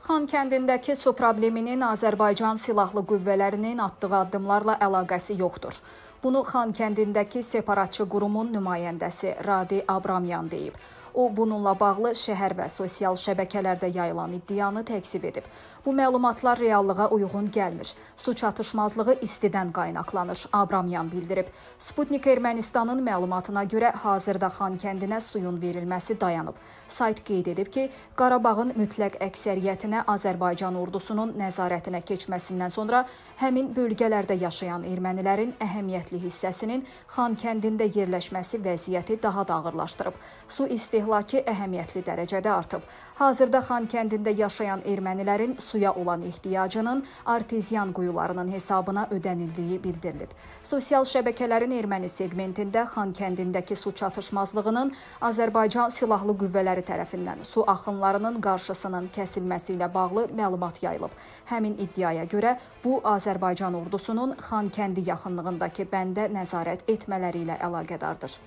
Xankəndindəki su probleminin Azərbaycan Silahlı Qüvvələrinin atdığı addımlarla əlaqəsi yoxdur. Bunu Xankəndindəki separatçı qurumun nümayəndəsi Radi Abramyan deyib. O bununla bağlı şəhər və sosial şəbəkələrdə yayılan iddianı təksib edib. Bu məlumatlar reallığa uyğun gəlmir. Su çatışmazlığı istidən qaynaqlanır, Abramyan bildirib. Sputnik Ermənistanın məlumatına görə hazırda Xan kəndinə suyun verilməsi dayanıb. Sayt qeyd edib ki, Qarabağın mütləq əksəriyyətinə Azərbaycan ordusunun nəzarətinə keçməsindən sonra həmin bölgələrdə yaşayan ermənilərin əhəmiyyətli istiqamətli hissəsinin Xankəndində yerləşməsi vəziyyəti daha da ağırlaşdırıb. Su istehlakı əhəmiyyətli dərəcədə artıb. Hazırda Xankəndində yaşayan ermənilərin suya olan ehtiyacının artezyan quyularının hesabına ödənildiyi bildirilib. Sosial şəbəkələrin erməni segmentində Xankəndindəki su çatışmazlığının Azərbaycan silahlı qüvvələri tərəfindən su axınlarının qarşısının kəsilməsi ilə bağlı məlumat yayılıb. Həmin iddiaya görə bu Azərbaycan ordusunun Xankəndi yaxınlığındakı bənd bəndə nəzarət etmələri ilə əlaqədardır.